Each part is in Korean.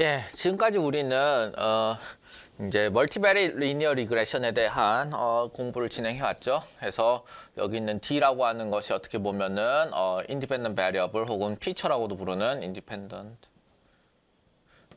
예, 지금까지 우리는 어, 이제 멀티베리 리니어 리그레션에 대한 어, 공부를 진행해 왔죠. 그래서 여기 있는 D라고 하는 것이 어떻게 보면은 어, i n d e p e n d e 혹은 피처라고도 부르는 인디펜던트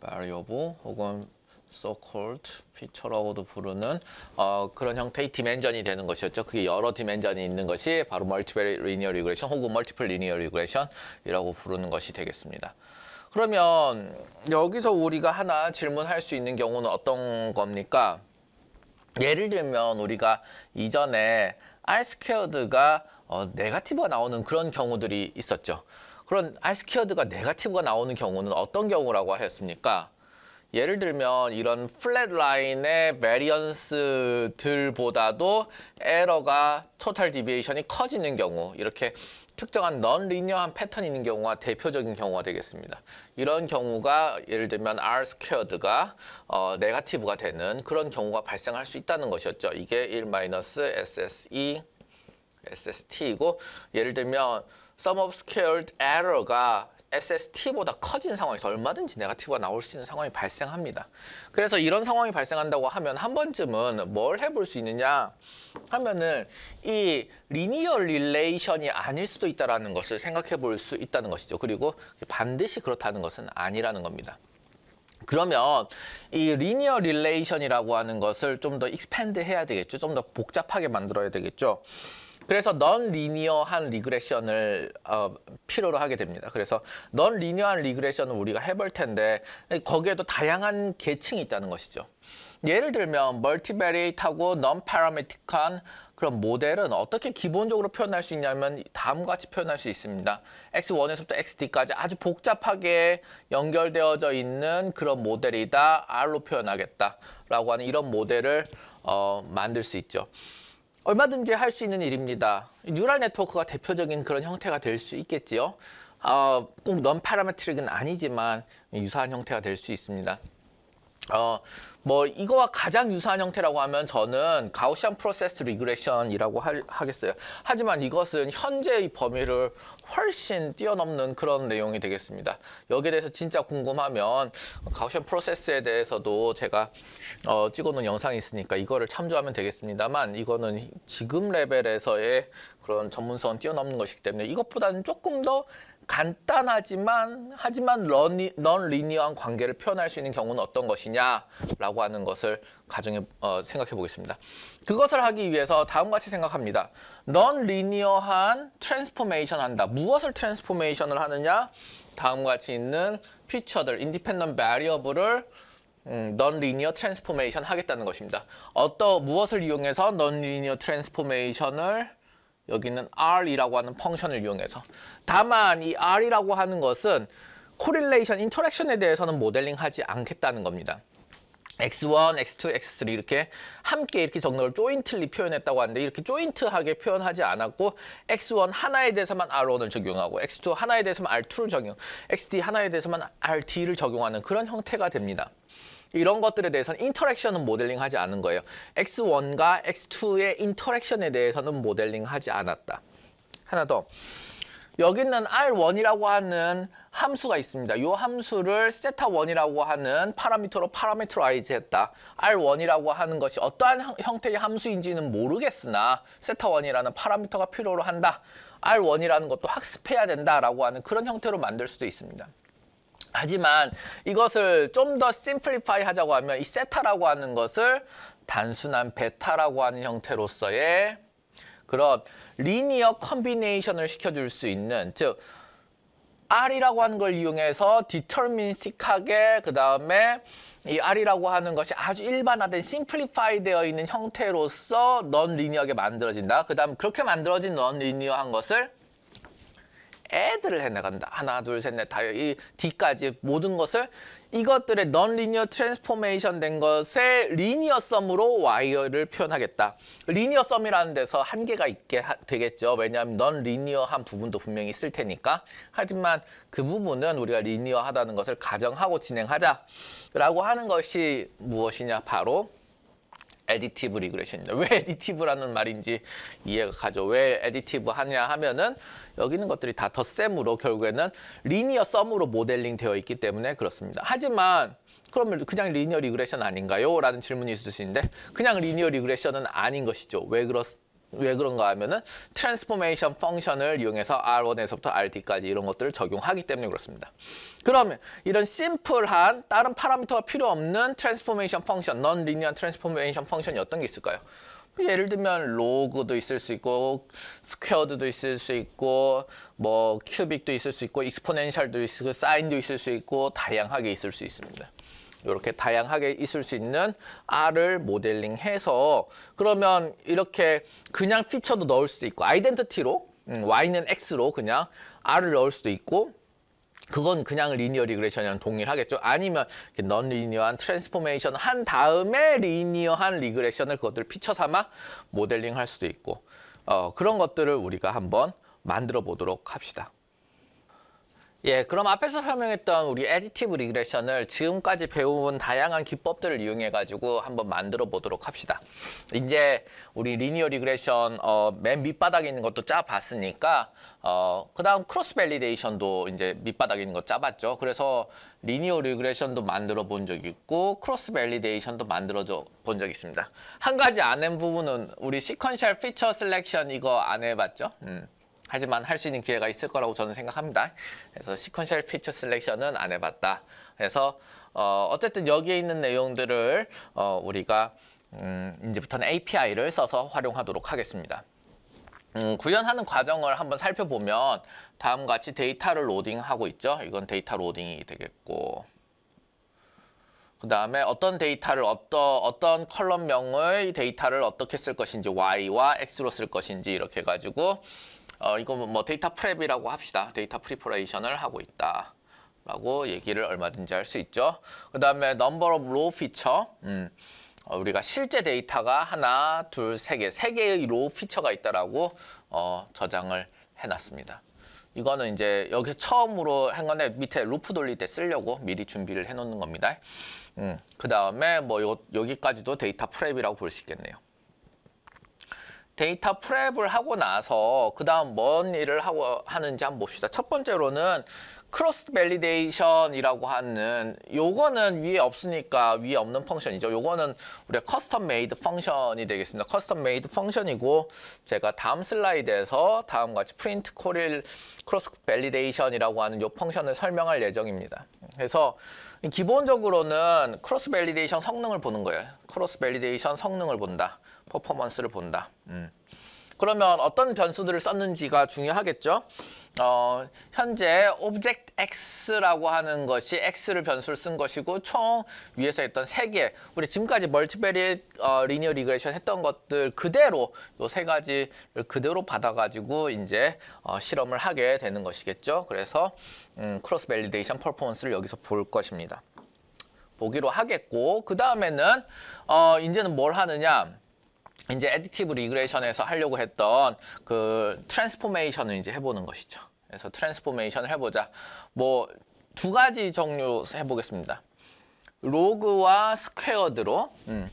베리 d e 혹은 so-called f e 라고도 부르는 어, 그런 형태의 디멘전이 되는 것이었죠. 그게 여러 디멘전이 있는 것이 바로 멀티베리 리니어 리그레션 혹은 멀티플 리니어 리그레션이라고 부르는 것이 되겠습니다. 그러면 여기서 우리가 하나 질문할 수 있는 경우는 어떤 겁니까? 예를 들면 우리가 이전에 R 스퀘어드가 어, 네가티브가 나오는 그런 경우들이 있었죠. 그런 R 스퀘어드가 네가티브가 나오는 경우는 어떤 경우라고 하였습니까? 예를 들면 이런 플랫 라인의 베리언스들보다도 에러가 토탈 디비에이션이 커지는 경우 이렇게 특정한 넌리니어한 패턴이 있는 경우가 대표적인 경우가 되겠습니다. 이런 경우가 예를 들면 R 스퀘어드가 어, 네가티브가 되는 그런 경우가 발생할 수 있다는 것이었죠. 이게 1-SSE, SST이고 예를 들면 sum of squared error가 SST보다 커진 상황에서 얼마든지 네가티브가 나올 수 있는 상황이 발생합니다. 그래서 이런 상황이 발생한다고 하면 한 번쯤은 뭘 해볼 수 있느냐 하면은 이 리니어 릴레이션이 아닐 수도 있다는 것을 생각해 볼 수 있다는 것이죠. 그리고 반드시 그렇다는 것은 아니라는 겁니다. 그러면 이 리니어 릴레이션이라고 하는 것을 좀 더익스팬드 해야 되겠죠. 좀 더 복잡하게 만들어야 되겠죠. 그래서 넌 리니어한 리그레션을 어, 필요로 하게 됩니다. 그래서 넌 리니어한 리그레션을 우리가 해볼 텐데 거기에도 다양한 계층이 있다는 것이죠. 예를 들면 멀티베리에이트하고 넌파라 p 틱한 그런 모델은 어떻게 기본적으로 표현할 수 있냐면 다음과 같이 표현할 수 있습니다. X1에서부터 XD까지 아주 복잡하게 연결되어져 있는 그런 모델이다. R로 표현하겠다라고 하는 이런 모델을 어, 만들 수 있죠. 얼마든지 할 수 있는 일입니다. 뉴럴 네트워크가 대표적인 그런 형태가 될 수 있겠지요. 어, 아, 꼭넌 파라메트릭은 아니지만 유사한 형태가 될 수 있습니다. 어, 뭐 이거와 가장 유사한 형태라고 하면 저는 가우시안 프로세스 리그레션이라고 할, 하겠어요. 하지만 이것은 현재의 범위를 훨씬 뛰어넘는 그런 내용이 되겠습니다. 여기에 대해서 진짜 궁금하면 가우시안 프로세스에 대해서도 제가 어, 찍어놓은 영상이 있으니까 이거를 참조하면 되겠습니다만 이거는 지금 레벨에서의 그런 전문성은 뛰어넘는 것이기 때문에 이것보다는 조금 더 간단하지만 하지만 런니넌 리니어한 관계를 표현할 수 있는 경우는 어떤 것이냐라고 하는 것을 가정에 어, 생각해 보겠습니다. 그것을 하기 위해서 다음 같이 생각합니다. 넌 리니어한 트랜스포메이션 한다. 무엇을 트랜스포메이션을 하느냐? 다음 같이 있는 피처들 인디펜던 바리어블을 넌 리니어 트랜스포메이션 하겠다는 것입니다. 어떤 무엇을 이용해서 넌 리니어 트랜스포메이션을 여기는 R이라고 하는 펑션을 이용해서 다만 이 R이라고 하는 것은 코릴레이션 인터랙션에 대해서는 모델링하지 않겠다는 겁니다. X1, X2, X3 이렇게 함께 이렇게 정렬을 조인틀리 표현했다고 하는데 이렇게 조인트하게 표현하지 않았고 X1 하나에 대해서만 R1을 적용하고 X2 하나에 대해서만 R2를 적용, XD 하나에 대해서만 RT를 적용하는 그런 형태가 됩니다. 이런 것들에 대해서는 인터랙션은 모델링 하지 않은 거예요. X1과 X2의 인터랙션에 대해서는 모델링 하지 않았다. 하나 더. 여기는 R1이라고 하는 함수가 있습니다. 이 함수를 세타1이라고 하는 파라미터로 파라메트라이즈 했다. R1이라고 하는 것이 어떠한 형태의 함수인지는 모르겠으나 세타1이라는 파라미터가 필요로 한다. R1이라는 것도 학습해야 된다라고 하는 그런 형태로 만들 수도 있습니다. 하지만 이것을 좀 더 심플리파이 하자고 하면 이 세타라고 하는 것을 단순한 베타라고 하는 형태로서의 그런 리니어 컨비네이션을 시켜줄 수 있는 즉 R이라고 하는 걸 이용해서 디터미니스틱하게 그 다음에 이 R이라고 하는 것이 아주 일반화된 심플리파이 되어 있는 형태로서 넌 리니어하게 만들어진다. 그 다음 그렇게 만들어진 넌 리니어한 것을 애들을 해나간다. 하나, 둘, 셋, 넷, 다섯, 이 D까지 모든 것을 이것들의 넌리니어 트랜스포메이션 된 것의 리니어 썸으로 와이어를 표현하겠다. 리니어 썸이라는 데서 한계가 있게 하, 되겠죠. 왜냐하면 넌리니어한 부분도 분명히 있을 테니까. 하지만 그 부분은 우리가 리니어하다는 것을 가정하고 진행하자라고 하는 것이 무엇이냐 바로 에디티브 리그레션입니다. 왜 에디티브라는 말인지 이해가 가죠. 왜 에디티브 하냐 하면은 여기 있는 것들이 다 덧셈으로 결국에는 리니어 썸으로 모델링 되어 있기 때문에 그렇습니다. 하지만 그러면 그냥 리니어 리그레션 아닌가요? 라는 질문이 있을 수 있는데 그냥 리니어 리그레션은 아닌 것이죠. 왜 그렇습니까? 왜 그런가 하면은 트랜스포메이션 펑션을 이용해서 R1에서부터 RD까지 이런 것들을 적용하기 때문에 그렇습니다. 그러면 이런 심플한 다른 파라미터가 필요 없는 트랜스포메이션 펑션, 넌 리니언 트랜스포메이션 펑션이 어떤 게 있을까요? 예를 들면 로그도 있을 수 있고 스퀘어드도 있을 수 있고 뭐 큐빅도 있을 수 있고 익스포넨셜도 있을 수 있고 사인도 있을 수 있고 다양하게 있을 수 있습니다. 이렇게 다양하게 있을 수 있는 R을 모델링해서 그러면 이렇게 그냥 피처도 넣을 수 있고 아이덴티티로 음, Y는 X로 그냥 R을 넣을 수도 있고 그건 그냥 리니어 리그레션이랑 동일하겠죠. 아니면 넌 리니어한 트랜스포메이션 한 다음에 리니어한 리그레션을 그것들 피처 삼아 모델링 할 수도 있고 어, 그런 것들을 우리가 한번 만들어 보도록 합시다. 예, 그럼 앞에서 설명했던 우리 에디티브 리그레션을 지금까지 배운 다양한 기법들을 이용해 가지고 한번 만들어 보도록 합시다. 이제 우리 리니어 리그레션 어, 맨 밑바닥에 있는 것도 짜 봤으니까 어, 그다음 크로스 밸리데이션도 이제 밑바닥에 있는 거 짜봤죠. 그래서 리니어 리그레션도 만들어 본 적이 있고 크로스 밸리데이션도 만들어 본 적이 있습니다. 한 가지 안 한 부분은 우리 시퀀셜 피처 셀렉션 이거 안 해봤죠? 음. 하지만 할 수 있는 기회가 있을 거라고 저는 생각합니다. 그래서 시퀀셜 피처 셀렉션은 안 해봤다. 그래서 어, 어쨌든 여기에 있는 내용들을 어, 우리가 음, 이제부터는 API를 써서 활용하도록 하겠습니다. 음, 구현하는 과정을 한번 살펴보면 다음 같이 데이터를 로딩하고 있죠. 이건 데이터 로딩이 되겠고 그 다음에 어떤 데이터를 어떠, 어떤 컬럼명의 데이터를 어떻게 쓸 것인지 y와 x로 쓸 것인지 이렇게 해가지고 어, 이거 뭐 데이터 프랩이라고 합시다. 데이터 프리퍼레이션을 하고 있다. 라고 얘기를 얼마든지 할 수 있죠. 그 다음에 넘버 m 브 로우 피 f 음, 어, 우리가 실제 데이터가 하나, 둘, 세 개, 세 개의 로우 피 f 가 있다라고 어, 저장을 해놨습니다. 이거는 이제 여기서 처음으로 한 건데 밑에 루프 돌릴 때 쓰려고 미리 준비를 해놓는 겁니다. 음, 그 다음에 뭐 요, 여기까지도 데이터 프랩이라고 볼 수 있겠네요. 데이터 프랩을 하고 나서 그 다음 뭔 일을 하고 하는지 한번 봅시다. 첫 번째로는 크로스 밸리데이션이라고 하는 요거는 위에 없으니까 위에 없는 펑션이죠. 요거는 우리가 커스텀 메이드 펑션이 되겠습니다. 커스텀 메이드 펑션이고 제가 다음 슬라이드에서 다음 같이 프린트 코릴 크로스 밸리데이션이라고 하는 요 펑션을 설명할 예정입니다. 그래서 기본적으로는 크로스 밸리데이션 성능을 보는 거예요. 크로스 밸리데이션 성능을 본다. 퍼포먼스를 본다. 음. 그러면 어떤 변수들을 썼는지가 중요하겠죠. 어, 현재 오브젝트 x라고 하는 것이 x를 변수를 쓴 것이고 총 위에서 했던 세개 우리 지금까지 멀티베리 어, 리니어 리그레션 이 했던 것들 그대로 요세 가지를 그대로 받아가지고 이제 어, 실험을 하게 되는 것이겠죠. 그래서 음, 크로스 밸리데이션 퍼포먼스를 여기서 볼 것입니다. 보기로 하겠고 그 다음에는 어, 이제는 뭘 하느냐 이제 에디티브 리그레이션에서 하려고 했던 그 트랜스포메이션을 이제 해보는 것이죠. 그래서 트랜스포메이션을 해보자. 뭐 두 가지 종류 해보겠습니다. 로그와 스퀘어드로 음,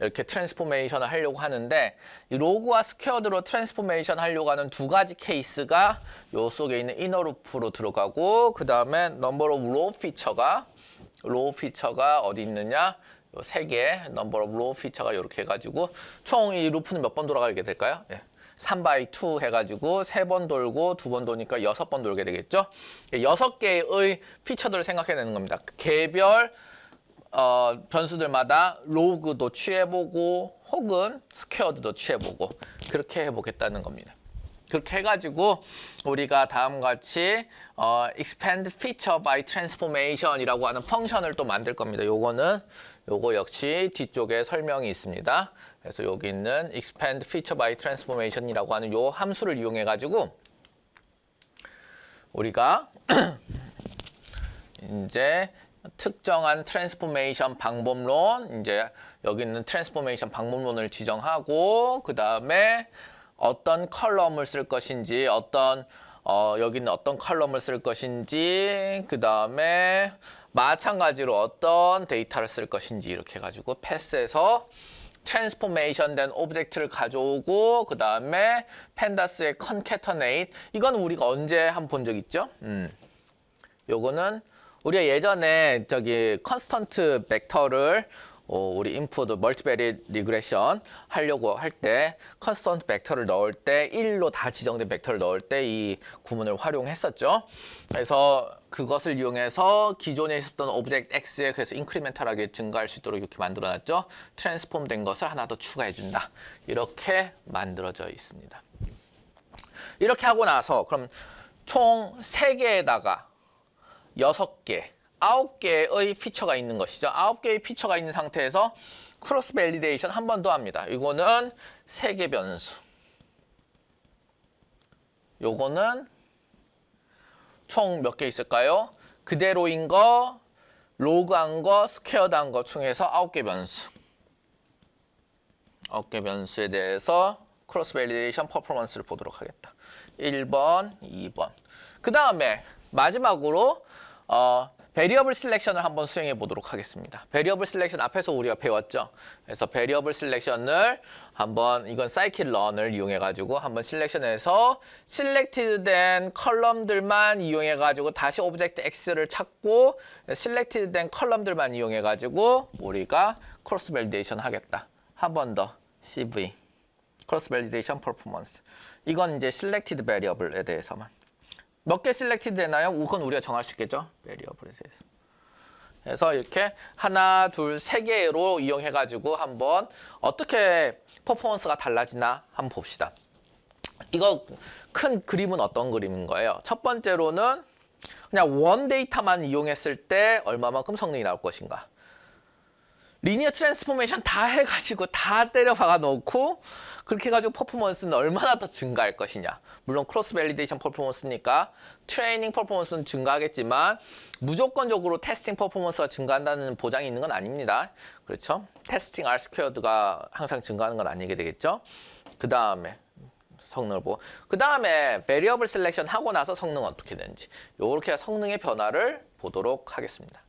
이렇게 트랜스포메이션을 하려고 하는데 이 로그와 스퀘어드로 트랜스포메이션 하려고 하는 두 가지 케이스가 요 속에 있는 이너루프로 들어가고 그 다음에 넘버 로브 로우 피처가 로우 피처가 어디 있느냐 세개 넘버 오브 로 피처가 이렇게 해가지고 총 이 루프는 몇 번 돌아가게 될까요? 예. 3바이2 해가지고 3번 돌고 2번 도니까 6번 돌게 되겠죠? 6 예, 개의 피처들을 생각해내는 겁니다. 개별 어, 변수들마다 로그도 취해보고 혹은 스퀘어드도 취해보고 그렇게 해보겠다는 겁니다. 그렇게 해가지고 우리가 다음과 같이 어, expand feature by transformation이라고 하는 펑션을 또 만들 겁니다. 요거는 요거 역시 뒤쪽에 설명이 있습니다. 그래서 여기 있는 expand feature by transformation이라고 하는 요 함수를 이용해 가지고 우리가 이제 특정한 트랜스포메이션 방법론 이제 여기 있는 트랜스포메이션 방법론을 지정하고 그 다음에 어떤 컬럼을 쓸 것인지 어떤 어, 여기는 어떤 컬럼을 쓸 것인지 그 다음에 마찬가지로 어떤 데이터를 쓸 것인지 이렇게 해가지고 패스해서 transformation 된 오브젝트를 가져오고 그 다음에 p a n d a s 의 concatenate 이건 우리가 언제 한 번 본 적 있죠? 음. 요거는 우리가 예전에 저기 constant v e c t o r 를 어, 우리 인풋 멀티베리 리그레션 하려고 할 때 컨스턴트 벡터를 넣을 때 1로 다 지정된 벡터를 넣을 때 이 구문을 활용했었죠. 그래서 그것을 이용해서 기존에 있었던 오브젝트 X에 그래서 인크리멘탈하게 증가할 수 있도록 이렇게 만들어놨죠. 트랜스폼된 것을 하나 더 추가해준다. 이렇게 만들어져 있습니다. 이렇게 하고 나서 그럼 총3개에다가6개 아홉 개의 피처가 있는 것이죠. 아홉 개의 피처가 있는 상태에서 크로스 밸리데이션 한 번 더 합니다. 이거는 세 개 변수. 요거는 총 몇 개 있을까요? 그대로인 거, 로그한 거, 스퀘어드한 거 중에서 아홉 개 변수. 아홉 개 변수에 대해서 크로스 밸리데이션 퍼포먼스를 보도록 하겠다. 1번, 2번. 그 다음에 마지막으로 어, 베리어블 셀렉션을 한번 수행해 보도록 하겠습니다. 베리어블 셀렉션 앞에서 우리가 배웠죠. 그래서 베리어블 셀렉션을 한번 이건 사이킷 런을 이용해 가지고 한번 셀렉션에서 셀렉티드된 컬럼들만 이용해 가지고 다시 오브젝트 X를 찾고 셀렉티드된 컬럼들만 이용해 가지고 우리가 크로스 밸리데이션 하겠다. 한 번 더 CV 크로스 밸리데이션 퍼포먼스 이건 이제 셀렉티드 베리어블에 대해서만 몇개셀렉티 되나요? 그건 우리가 정할 수 있겠죠. v a r i 에서 그래서 이렇게 하나, 둘, 세 개로 이용해가지고 한번 어떻게 퍼포먼스가 달라지나 한번 봅시다. 이거 큰 그림은 어떤 그림인 거예요? 첫 번째로는 그냥 원 데이터만 이용했을 때 얼마만큼 성능이 나올 것인가. 리니어 트랜스포메이션 다 해가지고 다 때려 박아 놓고 그렇게 해가지고 퍼포먼스는 얼마나 더 증가할 것이냐. 물론 크로스 밸리데이션 퍼포먼스니까 트레이닝 퍼포먼스는 증가하겠지만 무조건적으로 테스팅 퍼포먼스가 증가한다는 보장이 있는 건 아닙니다. 그렇죠? 테스팅 R 스퀘어드가 항상 증가하는 건 아니게 되겠죠? 그 다음에 성능을 보고 그 다음에 베리어블 셀렉션 하고 나서 성능 어떻게 되는지 이렇게 성능의 변화를 보도록 하겠습니다.